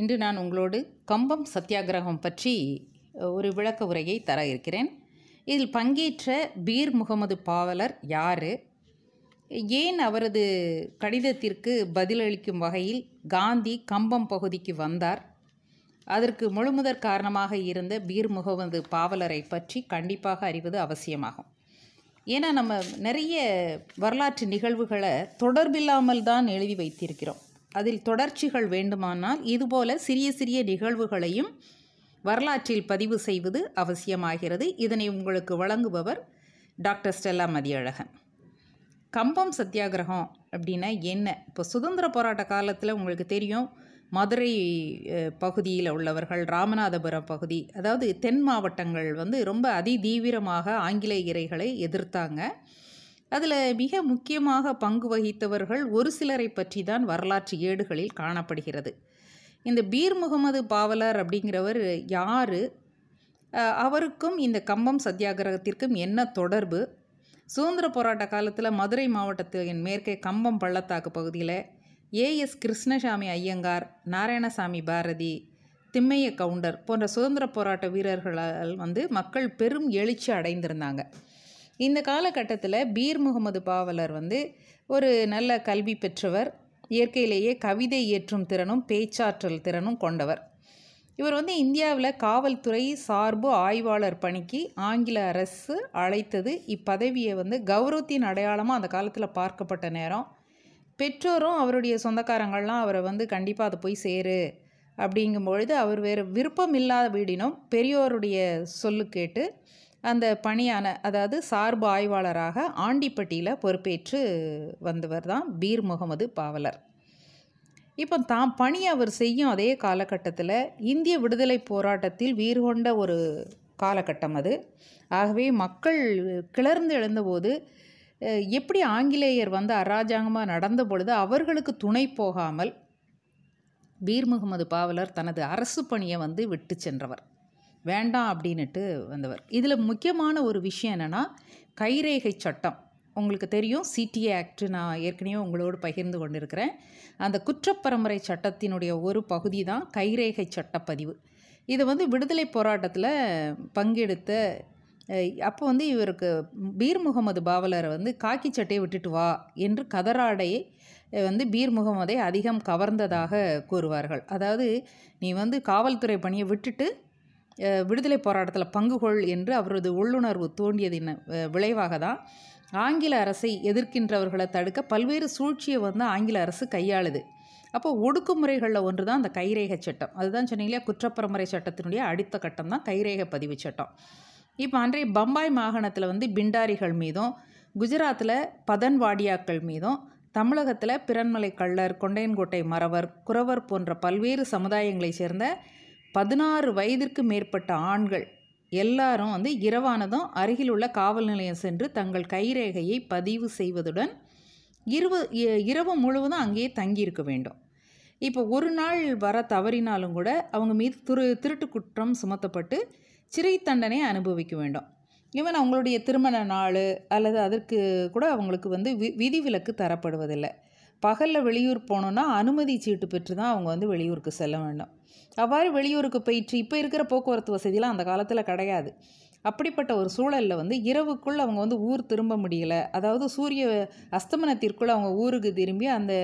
இன்று நான் உங்களோடு கம்பம் சத்தியாகிரகம் பற்றி ஒரு விளக்க உரையை தர இருக்கிறேன் இதில் பங்கேற்ற பீர் முகமது பாவலர் யார் ஏன் அவரது கடிதத்திற்கு பதிலளிக்கும் வகையில் காந்தி கம்பம் பகுதிக்கு வந்தார் அதற்கு முழுமுதற் காரணமாக இருந்த பீர் முகமது பாவலரை பற்றி கண்டிப்பாக அறிவது அவசியமாகும் ஏன்னா நம்ம நிறைய வரலாற்று நிகழ்வுகளை தொடர்பில்லாமல் தான் எழுதி வைத்திருக்கிறோம் அதில் தொடர்ச்சிகள் வேண்டுமானால் இதுபோல சிறிய சிறிய நிகழ்வுகளையும் வரலாற்றில் பதிவு செய்வது அவசியமாகிறது இதனை உங்களுக்கு வழங்குபவர் டாக்டர் ஸ்டெல்லா மதியழகன் கம்பம் சத்தியாகிரகம் அப்படின்னா என்ன இப்போ சுதந்திர போராட்ட காலத்தில் உங்களுக்கு தெரியும் மதுரை பகுதியில் உள்ளவர்கள் ராமநாதபுரம் பகுதி அதாவது தென் மாவட்டங்கள் வந்து ரொம்ப அதிதீவிரமாக ஆங்கிலேய இறைகளை எதிர்த்தாங்க அதில் மிக முக்கியமாக பங்கு வகித்தவர்கள் ஒரு சிலரை பற்றி தான் வரலாற்று ஏடுகளில் காணப்படுகிறது இந்த பீர் முகமது பாவலர் அப்படிங்கிறவர் யார் அவருக்கும் இந்த கம்பம் சத்தியாகிரகத்திற்கும் என்ன தொடர்பு சுதந்திர போராட்ட காலத்தில் மதுரை மாவட்டத்தின் மேற்கே கம்பம் பள்ளத்தாக்கு பகுதியில் ஏஎஸ் கிருஷ்ணசாமி ஐயங்கார் நாராயணசாமி பாரதி திம்மைய கவுண்டர் போன்ற சுதந்திர போராட்ட வீரர்களால் வந்து மக்கள் பெரும் எழுச்சி அடைந்திருந்தாங்க இந்த காலகட்டத்தில் பீர் முகமது பாவலர் வந்து ஒரு நல்ல கல்வி பெற்றவர் இயற்கையிலேயே கவிதை இயற்றும் திறனும் பேச்சாற்றல் திறனும் கொண்டவர் இவர் வந்து இந்தியாவில் காவல்துறை சார்பு ஆய்வாளர் பணிக்கு ஆங்கில அரசு அழைத்தது இப்பதவியை வந்து கௌரவத்தின் அடையாளமாக அந்த காலத்தில் பார்க்கப்பட்ட நேரம் பெற்றோரும் அவருடைய சொந்தக்காரங்கள்லாம் அவரை வந்து கண்டிப்பாக அதை போய் சேரு அப்படிங்கும்பொழுது அவர் வேறு விருப்பம் இல்லாத வீடினும் பெரியோருடைய சொல்லு கேட்டு அந்த பணியான அதாவது சார்பு ஆய்வாளராக ஆண்டிப்பட்டியில் பொறுப்பேற்று வந்தவர் தான் பீர் முகமது பாவலர் இப்போ தாம் பணி அவர் செய்யும் அதே காலகட்டத்தில் இந்திய விடுதலை போராட்டத்தில் வீர் கொண்ட ஒரு காலகட்டம் அது ஆகவே மக்கள் கிளர்ந்து எழுந்தபோது எப்படி ஆங்கிலேயர் வந்து அராஜாங்கமாக நடந்த பொழுது அவர்களுக்கு துணை போகாமல் பீர் முகமது பாவலர் தனது அரசு பணியை வந்து விட்டு சென்றவர் வேண்டாம் அப்படின்னுட்டு வந்தவர் இதில் முக்கியமான ஒரு விஷயம் என்னென்னா கைரேகை சட்டம் உங்களுக்கு தெரியும் சிடிஏ ஆக்ட்டு நான் ஏற்கனவே உங்களோடு பகிர்ந்து கொண்டிருக்கிறேன் அந்த குற்றப்பரம்பரை சட்டத்தினுடைய ஒரு பகுதி தான் கைரேகை சட்டப்பதிவு இதை வந்து விடுதலை போராட்டத்தில் பங்கெடுத்த அப்போ வந்து இவருக்கு பீர் முகமது பாவலரை வந்து காக்கி சட்டையை விட்டுட்டு வா என்று கதராடையை வந்து பீர் முகமதை அதிகம் கவர்ந்ததாக கூறுவார்கள் அதாவது நீ வந்து காவல்துறை பணியை விட்டுட்டு விடுதலை போராட்டத்தில் பங்கு கொள் என்று அவரது உள்ளுணர்வு தோண்டியதின் விளைவாக தான் ஆங்கில அரசை எதிர்க்கின்றவர்களை தடுக்க பல்வேறு சூழ்ச்சியை வந்து ஆங்கில அரசு கையாளுது அப்போ ஒடுக்குமுறைகளில் ஒன்று தான் அந்த கைரேக சட்டம் அதுதான் சொன்னீங்களே குற்றப்பரமுறை சட்டத்தினுடைய அடுத்த கட்டம் தான் கைரேக பதிவு சட்டம் இப்போ அன்றைய பம்பாய் மாகாணத்தில் வந்து பிண்டாரிகள் மீதும் குஜராத்தில் பதன்வாடியாக்கள் மீதும் தமிழகத்தில் பிறன்மலை கள்ளர் கொண்டையன்கோட்டை மறவர் குறவர் போன்ற பல்வேறு சமுதாயங்களைச் சேர்ந்த பதினாறு வயதிற்கு மேற்பட்ட ஆண்கள் எல்லாரும் வந்து இரவானதும் அருகில் உள்ள காவல் நிலையம் சென்று தங்கள் கைரேகையை பதிவு செய்வதுடன் இரவு இரவு முழுவதும் அங்கேயே தங்கியிருக்க வேண்டும் இப்போ ஒரு நாள் வர தவறினாலும் கூட அவங்க மீது திரு திருட்டு குற்றம் சுமத்தப்பட்டு சிறை தண்டனை அனுபவிக்க வேண்டும் ஈவன் அவங்களுடைய திருமண நாள் அல்லது அதற்கு கூட அவங்களுக்கு வந்து வி விதிவிலக்கு தரப்படுவதில்லை பகலில் வெளியூர் போனோன்னா அனுமதி சீட்டு பெற்று தான் அவங்க வந்து வெளியூருக்கு செல்ல வேண்டும் அவ்வாறு வெளியூருக்கு போயிட்டு இப்போ இருக்கிற போக்குவரத்து வசதியெலாம் அந்த காலத்தில் கிடையாது அப்படிப்பட்ட ஒரு சூழலில் வந்து இரவுக்குள் அவங்க வந்து ஊர் திரும்ப முடியலை அதாவது சூரிய அஸ்தமனத்திற்குள் அவங்க ஊருக்கு திரும்பி அந்த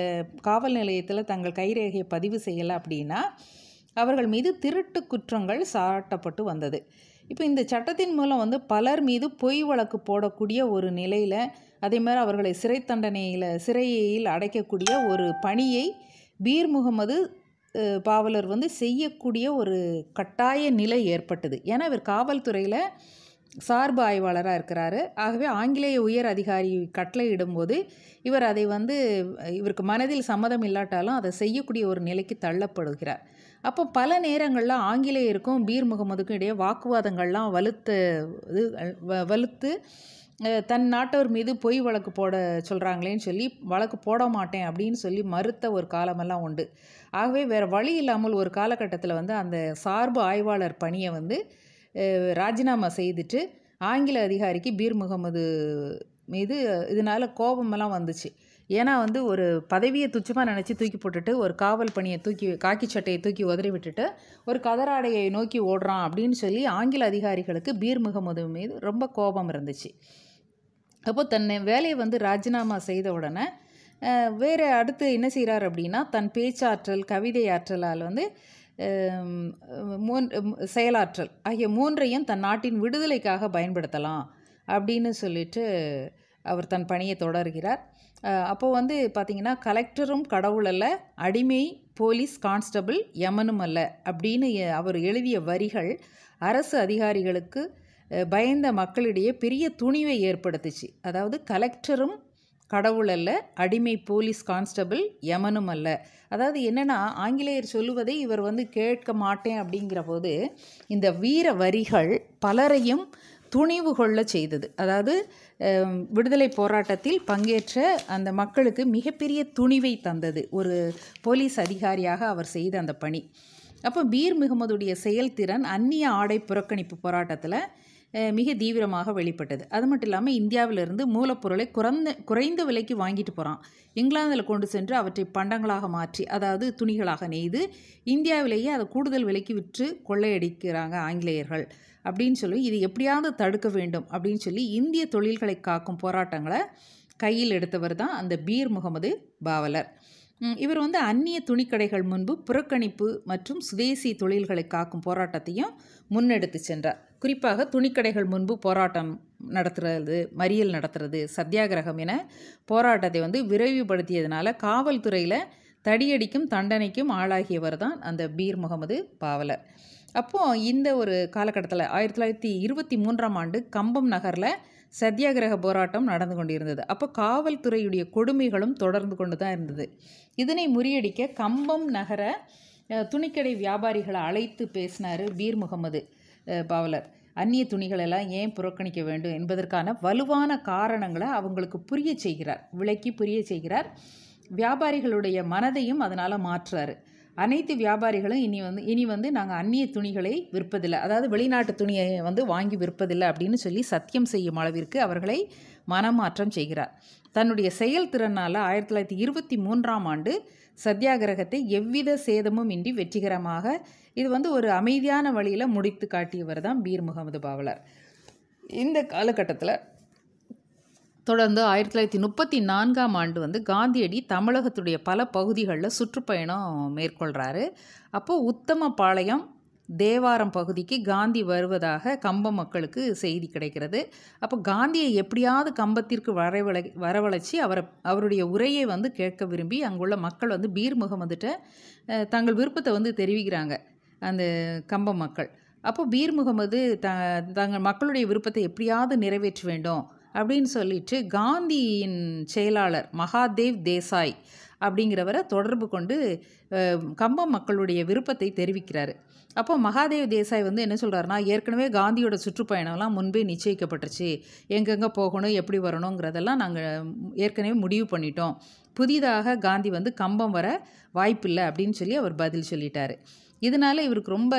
காவல் நிலையத்தில் தங்கள் கைரேகையை பதிவு செய்யலை அப்படின்னா அவர்கள் மீது திருட்டு குற்றங்கள் சாட்டப்பட்டு வந்தது இப்போ இந்த சட்டத்தின் மூலம் வந்து பலர் மீது பொய் வழக்கு போடக்கூடிய ஒரு நிலையில் அதே மாதிரி அவர்களை சிறை தண்டனையில் சிறையில் அடைக்கக்கூடிய ஒரு பணியை பீர் முகமது பாவலர் வந்து செய்யக்கூடிய ஒரு கட்டாய நிலை ஏற்பட்டது ஏன்னா இவர் காவல்துறையில் சார்பு ஆய்வாளராக இருக்கிறாரு ஆகவே ஆங்கிலேய உயர் அதிகாரி கட்டளையிடும்போது இவர் அதை வந்து இவருக்கு மனதில் சம்மதம் இல்லாட்டாலும் அதை செய்யக்கூடிய ஒரு நிலைக்கு தள்ளப்படுகிறார் அப்போ பல நேரங்களில் ஆங்கிலேயருக்கும் பீர் முகமதுக்கும் இடையே வாக்குவாதங்கள்லாம் வலுத்து வலுத்து தன் நாட்டவர் மீது பொய் வழக்கு போட சொல்கிறாங்களேன்னு சொல்லி வழக்கு போட மாட்டேன் அப்படின்னு சொல்லி மறுத்த ஒரு காலமெல்லாம் உண்டு ஆகவே வேறு வழி இல்லாமல் ஒரு காலகட்டத்தில் வந்து அந்த சார்பு ஆய்வாளர் பணியை வந்து ராஜினாமா செய்துட்டு ஆங்கில அதிகாரிக்கு பீர் முகமது மீது இதனால் கோபமெல்லாம் வந்துச்சு ஏன்னா வந்து ஒரு பதவியை துச்சமாக நினச்சி தூக்கி போட்டுட்டு ஒரு காவல் பணியை தூக்கி காக்கி சட்டையை தூக்கி உதறி விட்டுட்டு ஒரு கதராடையை நோக்கி ஓடுறான் அப்படின்னு சொல்லி ஆங்கில அதிகாரிகளுக்கு பீர் முகமது மீது ரொம்ப கோபம் இருந்துச்சு அப்போ தன்னை வேலையை வந்து ராஜினாமா செய்த உடனே வேறு அடுத்து என்ன செய்கிறார் அப்படின்னா தன் பேச்சாற்றல் கவிதை ஆற்றலால் வந்து மூன் செயலாற்றல் ஆகிய மூன்றையும் தன் நாட்டின் விடுதலைக்காக பயன்படுத்தலாம் அப்படின்னு சொல்லிட்டு அவர் தன் பணியை தொடர்கிறார் அப்போது வந்து பார்த்திங்கன்னா கலெக்டரும் கடவுள் அல்ல அடிமை போலீஸ் கான்ஸ்டபிள் யமனும் அல்ல அப்படின்னு அவர் எழுதிய வரிகள் அரசு அதிகாரிகளுக்கு பயந்த மக்களிடையே பெரிய துணிவை ஏற்படுத்துச்சு அதாவது கலெக்டரும் கடவுள் அல்ல அடிமை போலீஸ் கான்ஸ்டபிள் யமனும் அல்ல அதாவது என்னென்னா ஆங்கிலேயர் சொல்லுவதை இவர் வந்து கேட்க மாட்டேன் அப்படிங்கிற போது இந்த வீர வரிகள் பலரையும் துணிவு கொள்ள செய்தது அதாவது விடுதலை போராட்டத்தில் பங்கேற்ற அந்த மக்களுக்கு மிகப்பெரிய துணிவை தந்தது ஒரு போலீஸ் அதிகாரியாக அவர் செய்த அந்த பணி அப்போ பீர் முகமதுடைய செயல்திறன் அந்நிய ஆடை புறக்கணிப்பு போராட்டத்தில் மிக தீவிரமாக வெளிப்பட்டது அது மட்டும் இல்லாமல் இந்தியாவிலிருந்து மூலப்பொருளை குறைந்த குறைந்த விலைக்கு வாங்கிட்டு போகிறான் இங்கிலாந்தில் கொண்டு சென்று அவற்றை பண்டங்களாக மாற்றி அதாவது துணிகளாக நெய்து இந்தியாவிலேயே அதை கூடுதல் விலைக்கு விற்று கொள்ளையடிக்கிறாங்க ஆங்கிலேயர்கள் அப்படின்னு சொல்லி இது எப்படியாவது தடுக்க வேண்டும் அப்படின்னு சொல்லி இந்திய தொழில்களை காக்கும் போராட்டங்களை கையில் எடுத்தவர் தான் அந்த பீர் முகமது பாவலர் இவர் வந்து அந்நிய துணிக்கடைகள் முன்பு புறக்கணிப்பு மற்றும் சுதேசி தொழில்களை காக்கும் போராட்டத்தையும் முன்னெடுத்து சென்றார் குறிப்பாக துணிக்கடைகள் முன்பு போராட்டம் நடத்துறது மறியல் நடத்துறது சத்தியாகிரகம் என போராட்டத்தை வந்து விரைவுபடுத்தியதுனால காவல்துறையில் தடியடிக்கும் தண்டனைக்கும் ஆளாகியவர் தான் அந்த பீர் முகமது பாவலர் அப்போது இந்த ஒரு காலகட்டத்தில் ஆயிரத்தி தொள்ளாயிரத்தி இருபத்தி மூன்றாம் ஆண்டு கம்பம் நகரில் சத்தியாகிரக போராட்டம் நடந்து கொண்டிருந்தது அப்போ காவல்துறையுடைய கொடுமைகளும் தொடர்ந்து கொண்டு தான் இருந்தது இதனை முறியடிக்க கம்பம் நகர துணிக்கடை வியாபாரிகளை அழைத்து பேசினார் பீர் முகமது பாவலர் அந்நிய துணிகளெல்லாம் ஏன் புறக்கணிக்க வேண்டும் என்பதற்கான வலுவான காரணங்களை அவங்களுக்கு புரிய செய்கிறார் விளக்கி புரிய செய்கிறார் வியாபாரிகளுடைய மனதையும் அதனால் மாற்றுறாரு அனைத்து வியாபாரிகளும் இனி வந்து இனி வந்து நாங்கள் அந்நிய துணிகளை விற்பதில்லை அதாவது வெளிநாட்டு துணியை வந்து வாங்கி விற்பதில்லை அப்படின்னு சொல்லி சத்தியம் செய்யும் அளவிற்கு அவர்களை மனமாற்றம் செய்கிறார் தன்னுடைய திறனால் ஆயிரத்தி தொள்ளாயிரத்தி இருபத்தி மூன்றாம் ஆண்டு சத்தியாகிரகத்தை எவ்வித சேதமும் இன்றி வெற்றிகரமாக இது வந்து ஒரு அமைதியான வழியில் முடித்து காட்டியவர் தான் பீர் முகமது பாவலர் இந்த காலகட்டத்தில் தொடர்ந்து ஆயிரத்தி தொள்ளாயிரத்தி முப்பத்தி நான்காம் ஆண்டு வந்து காந்தியடி தமிழகத்துடைய பல பகுதிகளில் சுற்றுப்பயணம் மேற்கொள்கிறாரு அப்போது உத்தம பாளையம் தேவாரம் பகுதிக்கு காந்தி வருவதாக கம்ப மக்களுக்கு செய்தி கிடைக்கிறது அப்போ காந்தியை எப்படியாவது கம்பத்திற்கு வரவழை வரவழைச்சி அவரை அவருடைய உரையை வந்து கேட்க விரும்பி அங்குள்ள மக்கள் வந்து பீர் முகமதுகிட்ட தங்கள் விருப்பத்தை வந்து தெரிவிக்கிறாங்க அந்த கம்ப மக்கள் அப்போ பீர் முகமது த தங்கள் மக்களுடைய விருப்பத்தை எப்படியாவது நிறைவேற்ற வேண்டும் அப்படின்னு சொல்லிட்டு காந்தியின் செயலாளர் மகாதேவ் தேசாய் அப்படிங்கிறவரை தொடர்பு கொண்டு கம்ப மக்களுடைய விருப்பத்தை தெரிவிக்கிறாரு அப்போ மகாதேவ் தேசாய் வந்து என்ன சொல்கிறாருன்னா ஏற்கனவே காந்தியோட சுற்றுப்பயணம்லாம் முன்பே நிச்சயிக்கப்பட்டுருச்சு எங்கெங்கே போகணும் எப்படி வரணுங்கிறதெல்லாம் நாங்கள் ஏற்கனவே முடிவு பண்ணிட்டோம் புதிதாக காந்தி வந்து கம்பம் வர வாய்ப்பில்லை அப்படின்னு சொல்லி அவர் பதில் சொல்லிட்டாரு இதனால் இவருக்கு ரொம்ப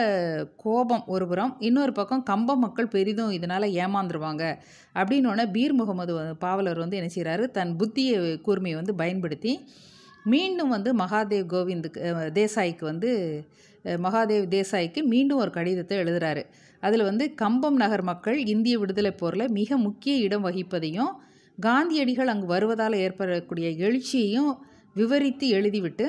கோபம் ஒரு புறம் இன்னொரு பக்கம் கம்ப மக்கள் பெரிதும் இதனால் ஏமாந்துருவாங்க அப்படின்னோடனே பீர் முகமது பாவலர் வந்து என்ன செய்கிறாரு தன் புத்திய கூர்மையை வந்து பயன்படுத்தி மீண்டும் வந்து மகாதேவ் கோவிந்துக்கு தேசாய்க்கு வந்து மகாதேவ் தேசாய்க்கு மீண்டும் ஒரு கடிதத்தை எழுதுகிறாரு அதில் வந்து கம்பம் நகர் மக்கள் இந்திய விடுதலை போரில் மிக முக்கிய இடம் வகிப்பதையும் காந்தியடிகள் அங்கு வருவதால் ஏற்படக்கூடிய எழுச்சியையும் விவரித்து எழுதிவிட்டு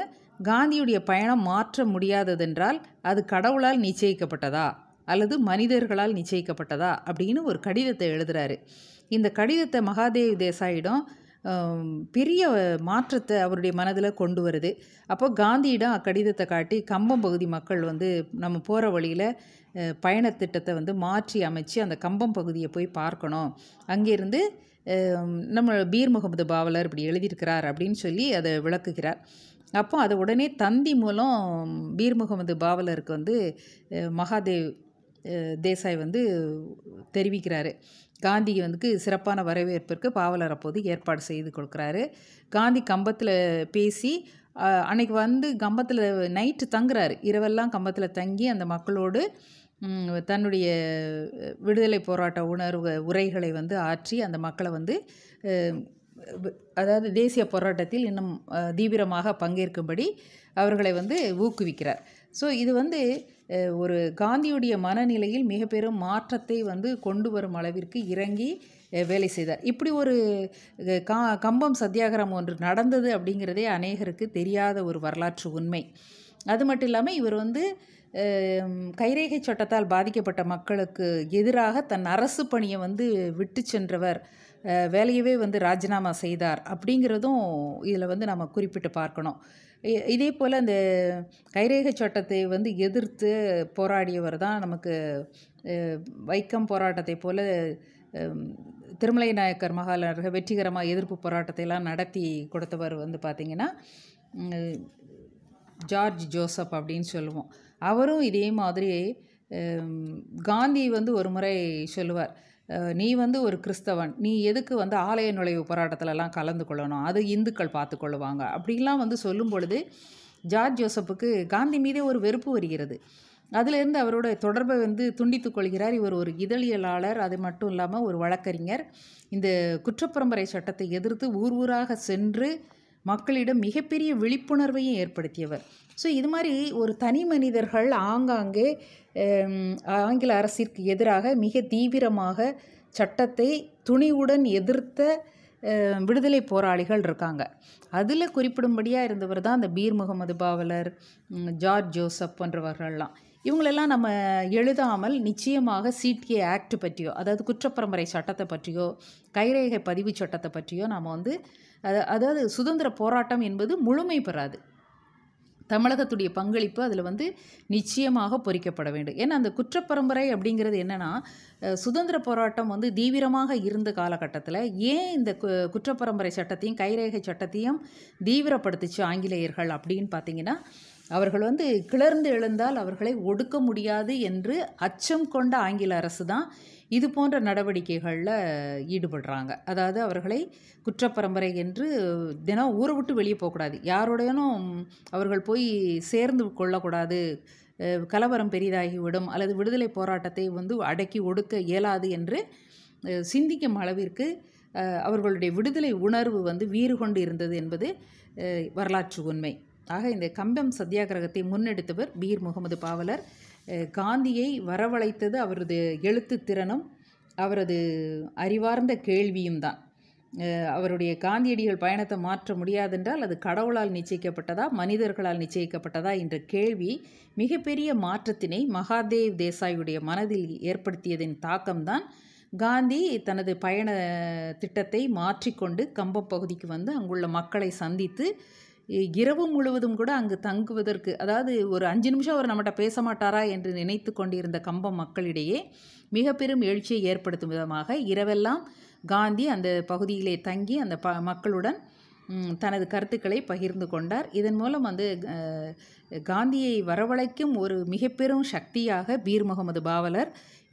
காந்தியுடைய பயணம் மாற்ற முடியாததென்றால் அது கடவுளால் நிச்சயிக்கப்பட்டதா அல்லது மனிதர்களால் நிச்சயிக்கப்பட்டதா அப்படின்னு ஒரு கடிதத்தை எழுதுகிறாரு இந்த கடிதத்தை மகாதேவ் தேசாயிடம் பெரிய மாற்றத்தை அவருடைய மனதில் கொண்டு வருது அப்போ காந்தியிடம் அக்கடிதத்தை காட்டி கம்பம் பகுதி மக்கள் வந்து நம்ம போகிற வழியில் பயணத்திட்டத்தை வந்து மாற்றி அமைச்சு அந்த கம்பம் பகுதியை போய் பார்க்கணும் அங்கேருந்து நம்ம பீர் முகமது பாவலர் இப்படி எழுதியிருக்கிறார் அப்படின்னு சொல்லி அதை விளக்குகிறார் அப்போ அதை உடனே தந்தி மூலம் பீர் முகமது பாவலருக்கு வந்து மகாதேவ் தேசாய் வந்து தெரிவிக்கிறாரு காந்தி வந்து சிறப்பான வரவேற்பிற்கு பாவலர் அப்போது ஏற்பாடு செய்து கொடுக்குறாரு காந்தி கம்பத்தில் பேசி அன்னைக்கு வந்து கம்பத்தில் நைட்டு தங்குறாரு இரவெல்லாம் கம்பத்தில் தங்கி அந்த மக்களோடு தன்னுடைய விடுதலை போராட்ட உணர்வு உரைகளை வந்து ஆற்றி அந்த மக்களை வந்து அதாவது தேசிய போராட்டத்தில் இன்னும் தீவிரமாக பங்கேற்கும்படி அவர்களை வந்து ஊக்குவிக்கிறார் ஸோ இது வந்து ஒரு காந்தியுடைய மனநிலையில் மிக பெரும் மாற்றத்தை வந்து கொண்டு வரும் அளவிற்கு இறங்கி வேலை செய்தார் இப்படி ஒரு கா கம்பம் சத்தியாகிரகம் ஒன்று நடந்தது அப்படிங்கிறதே அநேகருக்கு தெரியாத ஒரு வரலாற்று உண்மை அது மட்டும் இல்லாமல் இவர் வந்து கைரேகை சட்டத்தால் பாதிக்கப்பட்ட மக்களுக்கு எதிராக தன் அரசு பணியை வந்து விட்டு சென்றவர் வேலையவே வந்து ராஜினாமா செய்தார் அப்படிங்கிறதும் இதில் வந்து நம்ம குறிப்பிட்டு பார்க்கணும் இதே போல் அந்த கைரேக சட்டத்தை வந்து எதிர்த்து போராடியவர் தான் நமக்கு வைக்கம் போராட்டத்தை போல் திருமலை நாயக்கர் மகாலர்கள் வெற்றிகரமாக எதிர்ப்பு எல்லாம் நடத்தி கொடுத்தவர் வந்து பார்த்திங்கன்னா ஜார்ஜ் ஜோசப் அப்படின்னு சொல்லுவோம் அவரும் இதே மாதிரி காந்தி வந்து ஒரு முறை சொல்லுவார் நீ வந்து ஒரு கிறிஸ்தவன் நீ எதுக்கு வந்து ஆலய நுழைவு போராட்டத்திலலாம் கலந்து கொள்ளணும் அது இந்துக்கள் பார்த்து கொள்ளுவாங்க அப்படிலாம் வந்து சொல்லும் பொழுது ஜார்ஜ் ஜோசப்புக்கு காந்தி மீதே ஒரு வெறுப்பு வருகிறது அதுலேருந்து அவரோட தொடர்பை வந்து துண்டித்து கொள்கிறார் இவர் ஒரு இதழியலாளர் அது மட்டும் இல்லாமல் ஒரு வழக்கறிஞர் இந்த குற்றப்பரம்பரை சட்டத்தை எதிர்த்து ஊர் ஊராக சென்று மக்களிடம் மிகப்பெரிய விழிப்புணர்வையும் ஏற்படுத்தியவர் ஸோ இது மாதிரி ஒரு தனி மனிதர்கள் ஆங்காங்கே ஆங்கில அரசிற்கு எதிராக மிக தீவிரமாக சட்டத்தை துணிவுடன் எதிர்த்த விடுதலை போராளிகள் இருக்காங்க அதில் குறிப்பிடும்படியாக இருந்தவர் தான் அந்த பீர் முகமது பாவலர் ஜார்ஜ் ஜோசப் போன்றவர்கள்லாம் இவங்களெல்லாம் நம்ம எழுதாமல் நிச்சயமாக சிடிஏ ஆக்ட் பற்றியோ அதாவது குற்றப்பரம்பரை சட்டத்தை பற்றியோ கைரேகை பதிவு சட்டத்தை பற்றியோ நாம் வந்து அதாவது சுதந்திர போராட்டம் என்பது முழுமை பெறாது தமிழகத்துடைய பங்களிப்பு அதில் வந்து நிச்சயமாக பொறிக்கப்பட வேண்டும் ஏன்னா அந்த குற்றப்பரம்பரை அப்படிங்கிறது என்னென்னா சுதந்திர போராட்டம் வந்து தீவிரமாக இருந்த காலகட்டத்தில் ஏன் இந்த குற்றப்பரம்பரை சட்டத்தையும் கைரேகை சட்டத்தையும் தீவிரப்படுத்துச்சு ஆங்கிலேயர்கள் அப்படின்னு பார்த்தீங்கன்னா அவர்கள் வந்து கிளர்ந்து எழுந்தால் அவர்களை ஒடுக்க முடியாது என்று அச்சம் கொண்ட ஆங்கில அரசு தான் இது போன்ற நடவடிக்கைகளில் ஈடுபடுறாங்க அதாவது அவர்களை குற்றப்பரம்பரை என்று தினம் ஊரை விட்டு வெளியே போகக்கூடாது யாரோடையனும் அவர்கள் போய் சேர்ந்து கொள்ளக்கூடாது கலவரம் பெரிதாகிவிடும் அல்லது விடுதலை போராட்டத்தை வந்து அடக்கி ஒடுக்க இயலாது என்று சிந்திக்கும் அளவிற்கு அவர்களுடைய விடுதலை உணர்வு வந்து வீறு கொண்டு இருந்தது என்பது வரலாற்று உண்மை ஆக இந்த கம்பம் சத்தியாகிரகத்தை முன்னெடுத்தவர் பீர் முகமது பாவலர் காந்தியை வரவழைத்தது அவரது எழுத்து திறனும் அவரது அறிவார்ந்த கேள்வியும் தான் அவருடைய காந்தியடிகள் பயணத்தை மாற்ற முடியாதென்றால் அது கடவுளால் நிச்சயிக்கப்பட்டதா மனிதர்களால் நிச்சயிக்கப்பட்டதா என்ற கேள்வி மிகப்பெரிய மாற்றத்தினை மகாதேவ் தேசாயுடைய மனதில் ஏற்படுத்தியதின் தாக்கம்தான் காந்தி தனது பயண திட்டத்தை மாற்றிக்கொண்டு கம்பம் பகுதிக்கு வந்து அங்குள்ள மக்களை சந்தித்து இரவு முழுவதும் கூட அங்கு தங்குவதற்கு அதாவது ஒரு அஞ்சு நிமிஷம் அவர் நம்மகிட்ட பேச மாட்டாரா என்று நினைத்து கொண்டிருந்த கம்பம் மக்களிடையே மிக பெரும் எழுச்சியை ஏற்படுத்தும் விதமாக இரவெல்லாம் காந்தி அந்த பகுதியிலே தங்கி அந்த ப மக்களுடன் தனது கருத்துக்களை பகிர்ந்து கொண்டார் இதன் மூலம் வந்து காந்தியை வரவழைக்கும் ஒரு மிக பெரும் சக்தியாக பீர் முகமது பாவலர்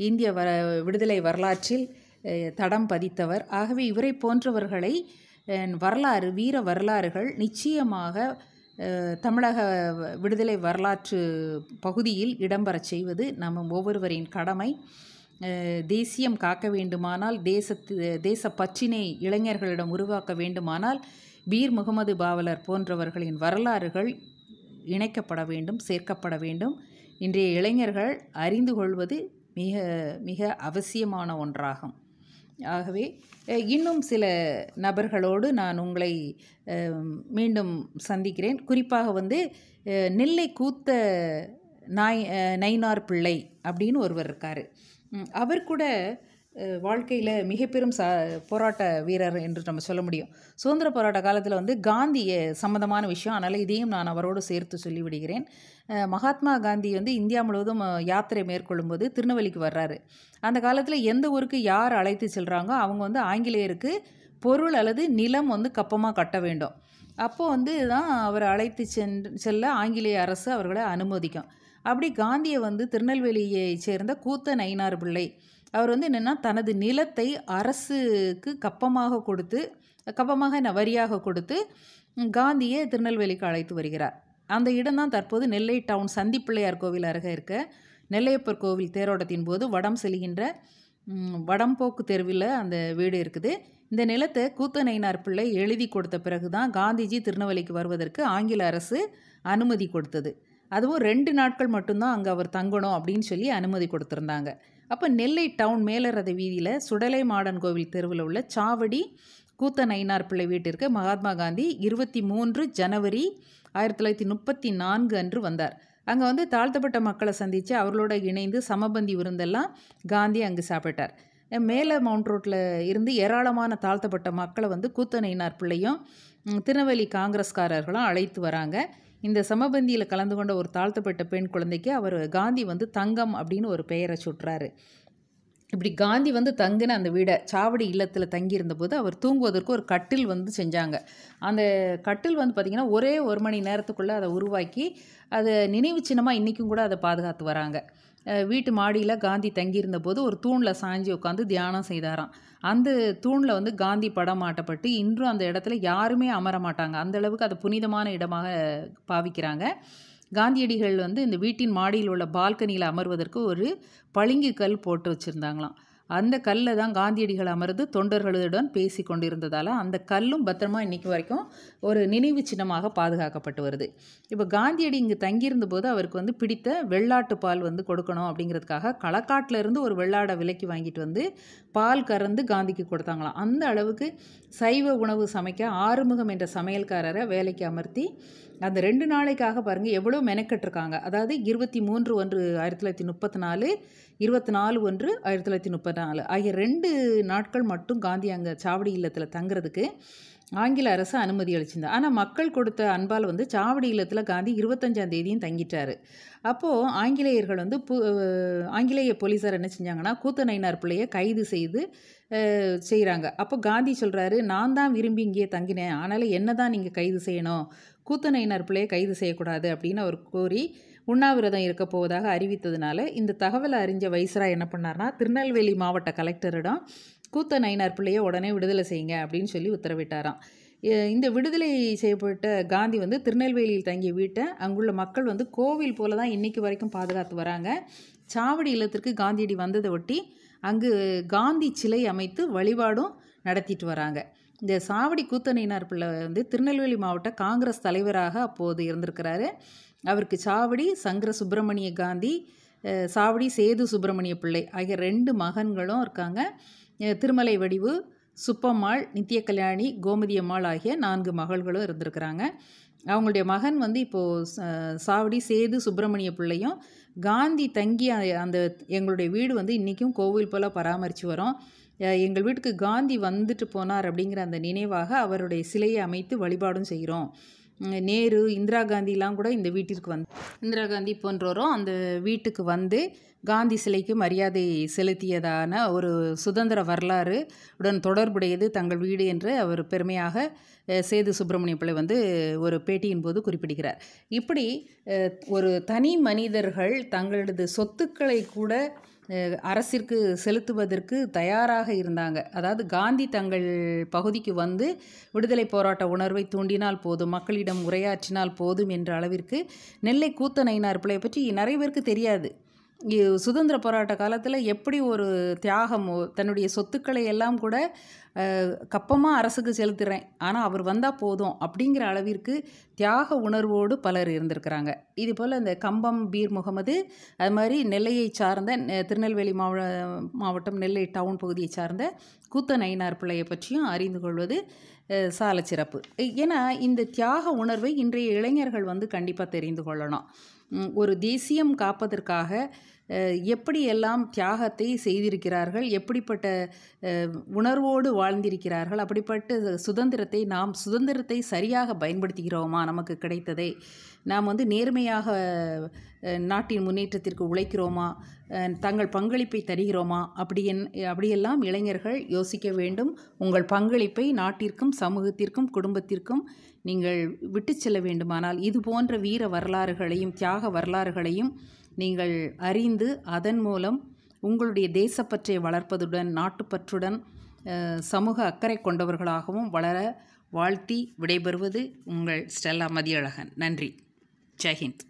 இந்திய வர விடுதலை வரலாற்றில் தடம் பதித்தவர் ஆகவே இவரை போன்றவர்களை வரலாறு வீர வரலாறுகள் நிச்சயமாக தமிழக விடுதலை வரலாற்று பகுதியில் இடம்பெற செய்வது நம்ம ஒவ்வொருவரின் கடமை தேசியம் காக்க வேண்டுமானால் தேசத்து தேச பற்றினை இளைஞர்களிடம் உருவாக்க வேண்டுமானால் பீர் முகமது பாவலர் போன்றவர்களின் வரலாறுகள் இணைக்கப்பட வேண்டும் சேர்க்கப்பட வேண்டும் இன்றைய இளைஞர்கள் அறிந்து கொள்வது மிக மிக அவசியமான ஒன்றாகும் ஆகவே இன்னும் சில நபர்களோடு நான் உங்களை மீண்டும் சந்திக்கிறேன் குறிப்பாக வந்து நெல்லை கூத்த நாய் நயினார் பிள்ளை அப்படின்னு ஒருவர் இருக்கார் அவர் கூட வாழ்க்கையில் மிகப்பெரும் ச போராட்ட வீரர் என்று நம்ம சொல்ல முடியும் சுதந்திர போராட்ட காலத்தில் வந்து காந்தி சம்மந்தமான விஷயம் அதனால் இதையும் நான் அவரோடு சேர்த்து சொல்லிவிடுகிறேன் மகாத்மா காந்தி வந்து இந்தியா முழுவதும் யாத்திரை மேற்கொள்ளும்போது திருநெல்வேலிக்கு வர்றாரு அந்த காலத்தில் எந்த ஊருக்கு யார் அழைத்து செல்கிறாங்கோ அவங்க வந்து ஆங்கிலேயருக்கு பொருள் அல்லது நிலம் வந்து கப்பமாக கட்ட வேண்டும் அப்போது வந்து தான் அவரை அழைத்து சென் செல்ல ஆங்கிலேய அரசு அவர்களை அனுமதிக்கும் அப்படி காந்தியை வந்து திருநெல்வேலியை சேர்ந்த கூத்த நயினார் பிள்ளை அவர் வந்து என்னென்னா தனது நிலத்தை அரசுக்கு கப்பமாக கொடுத்து கப்பமாக என்ன வரியாக கொடுத்து காந்தியை திருநெல்வேலிக்கு அழைத்து வருகிறார் அந்த இடம் தான் தற்போது நெல்லை டவுன் சந்திப்பிள்ளையார் கோவில் அருகே இருக்க நெல்லையப்பர் கோவில் தேரோட்டத்தின் போது வடம் செல்கின்ற வடம்போக்கு தெருவில் அந்த வீடு இருக்குது இந்த நிலத்தை கூத்தனைனார் பிள்ளை எழுதி கொடுத்த பிறகு தான் காந்திஜி திருநெல்வேலிக்கு வருவதற்கு ஆங்கில அரசு அனுமதி கொடுத்தது அதுவும் ரெண்டு நாட்கள் மட்டும்தான் அங்கே அவர் தங்கணும் அப்படின்னு சொல்லி அனுமதி கொடுத்துருந்தாங்க அப்போ நெல்லை டவுன் மேலரத வீதியில் சுடலை மாடன் கோவில் தெருவில் உள்ள சாவடி கூத்த நயினார் பிள்ளை வீட்டிற்கு மகாத்மா காந்தி இருபத்தி மூன்று ஜனவரி ஆயிரத்தி தொள்ளாயிரத்தி முப்பத்தி நான்கு அன்று வந்தார் அங்கே வந்து தாழ்த்தப்பட்ட மக்களை சந்தித்து அவர்களோட இணைந்து சமபந்தி விருந்தெல்லாம் காந்தி அங்கு சாப்பிட்டார் மேலே மவுண்ட் ரோட்டில் இருந்து ஏராளமான தாழ்த்தப்பட்ட மக்களை வந்து கூத்தனைனார் பிள்ளையும் திருநெல்வேலி காங்கிரஸ்காரர்களும் அழைத்து வராங்க இந்த சமபந்தியில் கலந்து கொண்ட ஒரு தாழ்த்தப்பட்ட பெண் குழந்தைக்கு அவர் காந்தி வந்து தங்கம் அப்படின்னு ஒரு பெயரை சுட்டுறாரு இப்படி காந்தி வந்து தங்கின அந்த வீடை சாவடி இல்லத்தில் தங்கியிருந்தபோது அவர் தூங்குவதற்கு ஒரு கட்டில் வந்து செஞ்சாங்க அந்த கட்டில் வந்து பார்த்திங்கன்னா ஒரே ஒரு மணி நேரத்துக்குள்ளே அதை உருவாக்கி அதை நினைவு சின்னமாக இன்றைக்கும் கூட அதை பாதுகாத்து வராங்க வீட்டு மாடியில் காந்தி தங்கியிருந்த போது ஒரு தூணில் சாஞ்சி உட்காந்து தியானம் செய்தாராம் அந்த தூணில் வந்து காந்தி படம் மாட்டப்பட்டு இன்றும் அந்த இடத்துல யாருமே அமர மாட்டாங்க அந்தளவுக்கு அது புனிதமான இடமாக பாவிக்கிறாங்க காந்தியடிகள் வந்து இந்த வீட்டின் மாடியில் உள்ள பால்கனியில் அமர்வதற்கு ஒரு பளிங்கு கல் போட்டு வச்சுருந்தாங்களாம் அந்த கல்லில் தான் காந்தியடிகள் அமர்ந்து தொண்டர்களுடன் பேசி கொண்டிருந்ததால் அந்த கல்லும் பத்திரமா இன்றைக்கி வரைக்கும் ஒரு நினைவு சின்னமாக பாதுகாக்கப்பட்டு வருது இப்போ காந்தியடி இங்கு தங்கியிருந்த போது அவருக்கு வந்து பிடித்த வெள்ளாட்டு பால் வந்து கொடுக்கணும் அப்படிங்கிறதுக்காக களக்காட்டிலிருந்து ஒரு வெள்ளாடை விலைக்கு வாங்கிட்டு வந்து பால் கறந்து காந்திக்கு கொடுத்தாங்களாம் அந்த அளவுக்கு சைவ உணவு சமைக்க ஆறுமுகம் என்ற சமையல்காரரை வேலைக்கு அமர்த்தி அந்த ரெண்டு நாளைக்காக பாருங்கள் எவ்வளோ மெனக்கெட்டிருக்காங்க அதாவது இருபத்தி மூன்று ஒன்று ஆயிரத்தி தொள்ளாயிரத்தி முப்பத்தி நாலு இருபத்தி நாலு ஒன்று ஆயிரத்தி தொள்ளாயிரத்தி முப்பத்தி நாலு ஆகிய ரெண்டு நாட்கள் மட்டும் காந்தி அங்கே சாவடி இல்லத்தில் தங்குறதுக்கு ஆங்கில அரசு அனுமதி அளிச்சிருந்தா ஆனால் மக்கள் கொடுத்த அன்பால் வந்து சாவடி இல்லத்தில் காந்தி இருபத்தஞ்சாம் தேதியும் தங்கிட்டார் அப்போது ஆங்கிலேயர்கள் வந்து பு ஆங்கிலேய போலீஸார் என்ன செஞ்சாங்கன்னா கூத்த நயினார் பிள்ளையை கைது செய்து செய்கிறாங்க அப்போ காந்தி சொல்கிறாரு நான் தான் விரும்பி இங்கேயே தங்கினேன் ஆனாலும் என்ன தான் நீங்கள் கைது செய்யணும் கூத்தனையினர் பிள்ளையை கைது செய்யக்கூடாது அப்படின்னு அவர் கோரி உண்ணாவிரதம் இருக்க போவதாக அறிவித்ததுனால இந்த தகவலை அறிஞ்ச வைஸ்ரா என்ன பண்ணார்னா திருநெல்வேலி மாவட்ட கலெக்டரிடம் கூத்த நயினார் பிள்ளையை உடனே விடுதலை செய்யுங்க அப்படின்னு சொல்லி உத்தரவிட்டாராம் இந்த விடுதலை செய்யப்பட்ட காந்தி வந்து திருநெல்வேலியில் தங்கிய வீட்டை அங்குள்ள மக்கள் வந்து கோவில் போல தான் இன்றைக்கி வரைக்கும் பாதுகாத்து வராங்க சாவடி இல்லத்திற்கு காந்தியடி வந்ததை ஒட்டி அங்கு காந்தி சிலை அமைத்து வழிபாடும் நடத்திட்டு வராங்க இந்த சாவடி கூத்தனினார் பிள்ளை வந்து திருநெல்வேலி மாவட்ட காங்கிரஸ் தலைவராக அப்போது இருந்திருக்கிறாரு அவருக்கு சாவடி சங்கர சுப்பிரமணிய காந்தி சாவடி சேது சுப்பிரமணிய பிள்ளை ஆகிய ரெண்டு மகன்களும் இருக்காங்க திருமலை வடிவு சுப்பம்மாள் நித்திய கல்யாணி கோமதியம்மாள் ஆகிய நான்கு மகள்களும் இருந்திருக்கிறாங்க அவங்களுடைய மகன் வந்து இப்போது சாவடி சேது சுப்பிரமணிய பிள்ளையும் காந்தி தங்கி அந்த எங்களுடைய வீடு வந்து இன்றைக்கும் கோவில் போல் பராமரித்து வரோம் எங்கள் வீட்டுக்கு காந்தி வந்துட்டு போனார் அப்படிங்கிற அந்த நினைவாக அவருடைய சிலையை அமைத்து வழிபாடும் செய்கிறோம் நேரு இந்திரா காந்திலாம் கூட இந்த வீட்டிற்கு வந்து இந்திரா காந்தி போன்றோரும் அந்த வீட்டுக்கு வந்து காந்தி சிலைக்கு மரியாதை செலுத்தியதான ஒரு சுதந்திர வரலாறு உடன் தொடர்புடையது தங்கள் வீடு என்று அவர் பெருமையாக சேது சுப்பிரமணிய பிள்ளை வந்து ஒரு பேட்டியின் போது குறிப்பிடுகிறார் இப்படி ஒரு தனி மனிதர்கள் தங்களது சொத்துக்களை கூட அரசிற்கு செலுத்துவதற்கு தயாராக இருந்தாங்க அதாவது காந்தி தங்கள் பகுதிக்கு வந்து விடுதலை போராட்ட உணர்வை தூண்டினால் போதும் மக்களிடம் உரையாற்றினால் போதும் என்ற அளவிற்கு நெல்லை கூத்தனைனார் பிள்ளையை பற்றி நிறைய பேருக்கு தெரியாது சுதந்திர போராட்ட காலத்தில் எப்படி ஒரு தியாகமோ தன்னுடைய சொத்துக்களை எல்லாம் கூட கப்பமாக அரசுக்கு செலுத்துகிறேன் ஆனால் அவர் வந்தால் போதும் அப்படிங்கிற அளவிற்கு தியாக உணர்வோடு பலர் இருந்திருக்கிறாங்க இது போல் இந்த கம்பம் பீர் முகமது அது மாதிரி நெல்லையை சார்ந்த திருநெல்வேலி மாவ மாவட்டம் நெல்லை டவுன் பகுதியை சார்ந்த கூத்த நயினார் பிள்ளையை பற்றியும் அறிந்து கொள்வது சால சிறப்பு ஏன்னா இந்த தியாக உணர்வை இன்றைய இளைஞர்கள் வந்து கண்டிப்பாக தெரிந்து கொள்ளணும் ஒரு தேசியம் காப்பதற்காக எப்படியெல்லாம் தியாகத்தை செய்திருக்கிறார்கள் எப்படிப்பட்ட உணர்வோடு வாழ்ந்திருக்கிறார்கள் அப்படிப்பட்ட சுதந்திரத்தை நாம் சுதந்திரத்தை சரியாக பயன்படுத்துகிறோமா நமக்கு கிடைத்ததை நாம் வந்து நேர்மையாக நாட்டின் முன்னேற்றத்திற்கு உழைக்கிறோமா தங்கள் பங்களிப்பை தருகிறோமா அப்படி என் அப்படியெல்லாம் இளைஞர்கள் யோசிக்க வேண்டும் உங்கள் பங்களிப்பை நாட்டிற்கும் சமூகத்திற்கும் குடும்பத்திற்கும் நீங்கள் விட்டு செல்ல வேண்டுமானால் இது போன்ற வீர வரலாறுகளையும் தியாக வரலாறுகளையும் நீங்கள் அறிந்து அதன் மூலம் உங்களுடைய தேசப்பற்றை வளர்ப்பதுடன் நாட்டுப்பற்றுடன் சமூக அக்கறை கொண்டவர்களாகவும் வளர வாழ்த்தி விடைபெறுவது உங்கள் ஸ்டெல்லா மதியழகன் நன்றி ஜெஹிந்த்